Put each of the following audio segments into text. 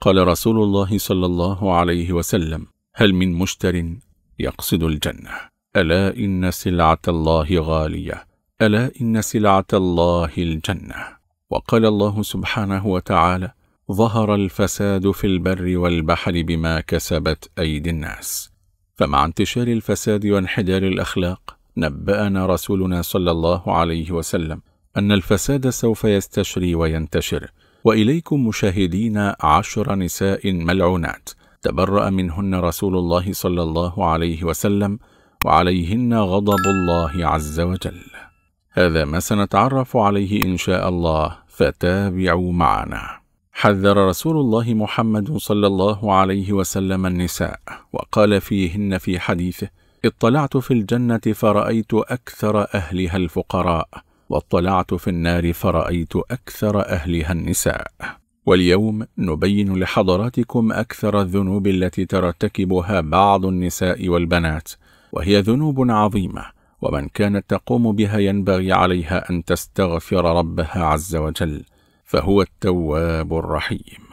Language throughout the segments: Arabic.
قال رسول الله صلى الله عليه وسلم هل من مشتر يقصد الجنة ألا إن سلعة الله غالية ألا إن سلعة الله الجنة وقال الله سبحانه وتعالى ظهر الفساد في البر والبحر بما كسبت أيدي الناس فمع انتشار الفساد وانحدار الأخلاق نبأنا رسولنا صلى الله عليه وسلم أن الفساد سوف يستشري وينتشر وإليكم مشاهدين عشر نساء ملعونات تبرأ منهن رسول الله صلى الله عليه وسلم وعليهن غضب الله عز وجل هذا ما سنتعرف عليه إن شاء الله فتابعوا معنا حذر رسول الله محمد صلى الله عليه وسلم النساء وقال فيهن في حديثه اطلعت في الجنة فرأيت أكثر أهلها الفقراء واطلعت في النار فرأيت أكثر أهلها النساء واليوم نبين لحضراتكم أكثر الذنوب التي ترتكبها بعض النساء والبنات وهي ذنوب عظيمة ومن كانت تقوم بها ينبغي عليها أن تستغفر ربها عز وجل فهو التواب الرحيم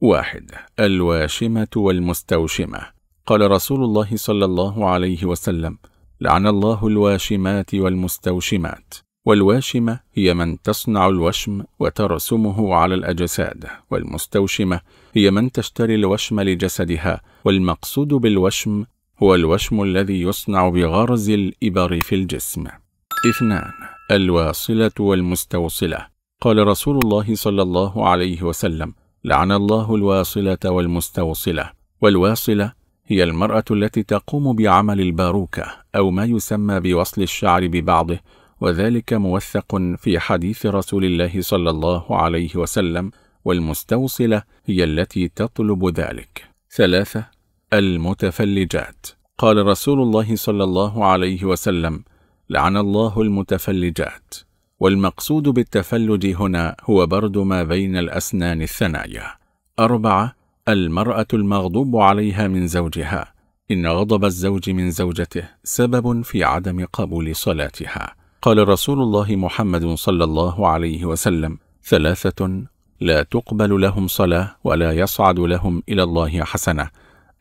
واحد الواشمة والمستوشمة قال رسول الله صلى الله عليه وسلم لعن الله الواشمات والمستوشمات والواشمة هي من تصنع الوشم وترسمه على الأجساد والمستوشمة هي من تشتري الوشم لجسدها والمقصود بالوشم هو الوشم الذي يصنع بغرز الإبر في الجسم اثنان الواصلة والمستوصلة قال رسول الله صلى الله عليه وسلم لعن الله الواصلة والمستوصلة والواصلة هي المرأة التي تقوم بعمل الباروكة أو ما يسمى بوصل الشعر ببعضه وذلك موثق في حديث رسول الله صلى الله عليه وسلم والمستوصلة هي التي تطلب ذلك ثلاثة المتفلجات قال رسول الله صلى الله عليه وسلم لعن الله المتفلجات والمقصود بالتفلج هنا هو برد ما بين الأسنان الثنايا أربعة المرأة المغضوب عليها من زوجها إن غضب الزوج من زوجته سبب في عدم قبول صلاتها قال رسول الله محمد صلى الله عليه وسلم ثلاثة لا تقبل لهم صلاة ولا يصعد لهم إلى الله حسنة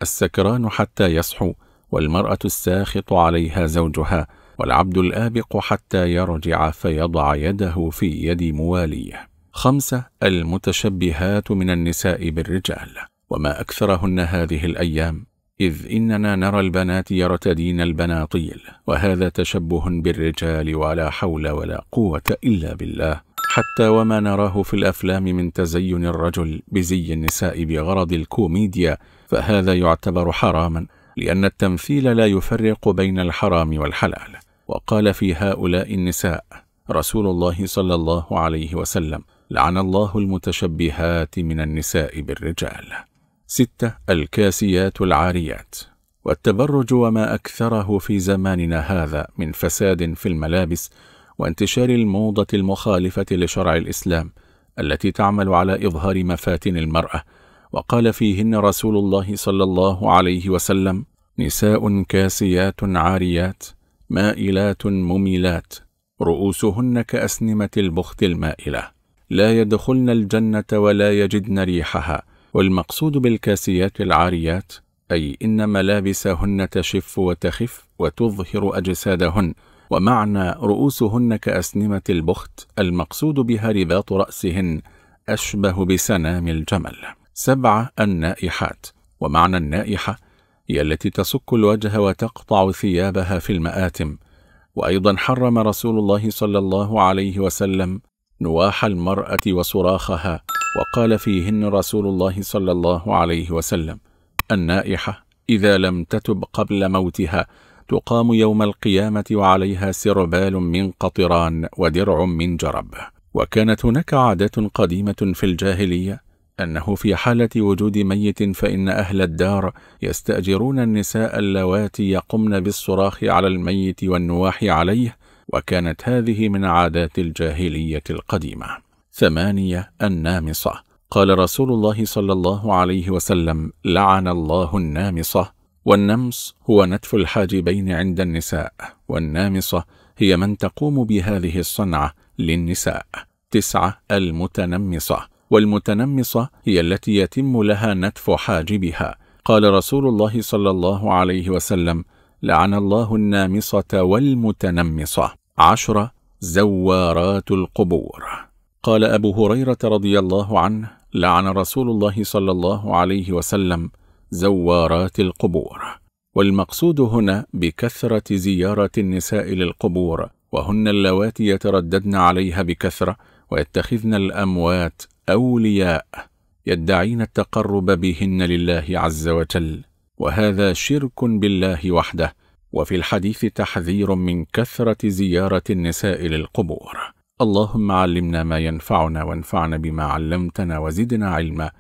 السكران حتى يصحو والمرأة الساخط عليها زوجها والعبد الآبق حتى يرجع فيضع يده في يد مواليه خمسة المتشبهات من النساء بالرجال وما أكثرهن هذه الأيام إذ إننا نرى البنات يرتدين البناطيل وهذا تشبه بالرجال ولا حول ولا قوة إلا بالله حتى وما نراه في الأفلام من تزين الرجل بزي النساء بغرض الكوميديا فهذا يعتبر حراما لأن التمثيل لا يفرق بين الحرام والحلال وقال في هؤلاء النساء رسول الله صلى الله عليه وسلم لعن الله المتشبهات من النساء بالرجال ستة الكاسيات العاريات والتبرج وما أكثره في زماننا هذا من فساد في الملابس وانتشار الموضة المخالفة لشرع الإسلام التي تعمل على إظهار مفاتن المرأة وقال فيهن رسول الله صلى الله عليه وسلم نساء كاسيات عاريات مائلات مميلات رؤوسهن كأسنمة البخت المائلة لا يدخلن الجنة ولا يجدن ريحها والمقصود بالكاسيات العاريات أي إن ملابسهن تشف وتخف وتظهر أجسادهن ومعنى رؤوسهن كأسنمة البخت المقصود بها رباط رأسهن أشبه بسنام الجمل سبعة النائحات ومعنى النائحة هي التي تسك الوجه وتقطع ثيابها في المآتم وأيضا حرم رسول الله صلى الله عليه وسلم نواح المرأة وصراخها وقال فيهن رسول الله صلى الله عليه وسلم النائحة إذا لم تتب قبل موتها تقام يوم القيامة وعليها سربال من قطران ودرع من جرب وكانت هناك عادة قديمة في الجاهلية أنه في حالة وجود ميت فإن أهل الدار يستأجرون النساء اللواتي يقمن بالصراخ على الميت والنواح عليه وكانت هذه من عادات الجاهلية القديمة ثمانية النامصة قال رسول الله صلى الله عليه وسلم لعن الله النامصة والنمص هو نتف الحاجبين عند النساء والنامصة هي من تقوم بهذه الصنعة للنساء تسعة المتنمصة والمتنمصة هي التي يتم لها نتف حاجبها قال رسول الله صلى الله عليه وسلم لعن الله النامصة والمتنمصة عشرة زوارات القبور قال أبو هريرة رضي الله عنه لعن رسول الله صلى الله عليه وسلم زوارات القبور والمقصود هنا بكثرة زيارة النساء للقبور وهن اللواتي يترددن عليها بكثرة ويتخذن الأموات أولياء يدعين التقرب بهن لله عز وجل وهذا شرك بالله وحده وفي الحديث تحذير من كثرة زيارة النساء للقبور اللهم علمنا ما ينفعنا وانفعنا بما علمتنا وزدنا علما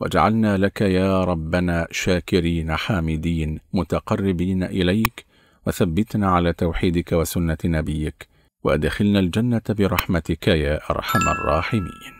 واجعلنا لك يا ربنا شاكرين حامدين متقربين إليك وثبتنا على توحيدك وسنة نبيك وادخلنا الجنة برحمتك يا أرحم الراحمين